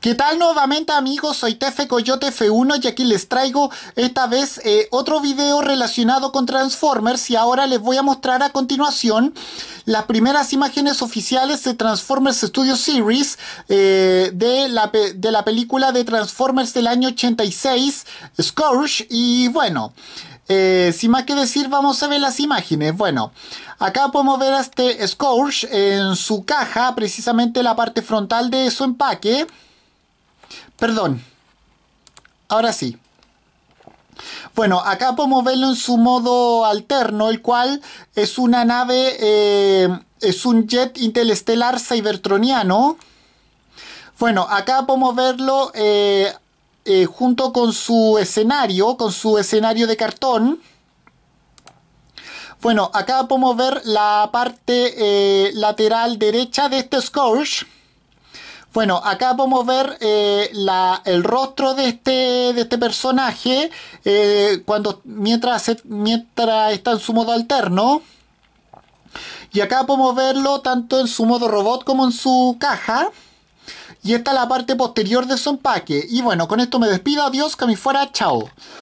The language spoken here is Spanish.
¿Qué tal nuevamente amigos? Soy Tefe Coyote F1 y aquí les traigo esta vez eh, otro video relacionado con Transformers y ahora les voy a mostrar a continuación las primeras imágenes oficiales de Transformers Studio Series eh, de, la de la película de Transformers del año 86, Scourge, y bueno... Eh, sin más que decir, vamos a ver las imágenes. Bueno, acá podemos ver a este Scourge en su caja, precisamente la parte frontal de su empaque. Perdón. Ahora sí. Bueno, acá podemos verlo en su modo alterno, el cual es una nave, eh, es un jet interestelar cybertroniano. Bueno, acá podemos verlo eh, eh, junto con su escenario, con su escenario de cartón. Bueno, acá podemos ver la parte lateral derecha de este Scourge. Bueno, acá podemos ver eh, el rostro de este, de este personaje eh, cuando, mientras, mientras está en su modo alterno. Y acá podemos verlo tanto en su modo robot como en su caja. Y esta es la parte posterior de su empaque. Y bueno, con esto me despido. Adiós, que fuera. Chao.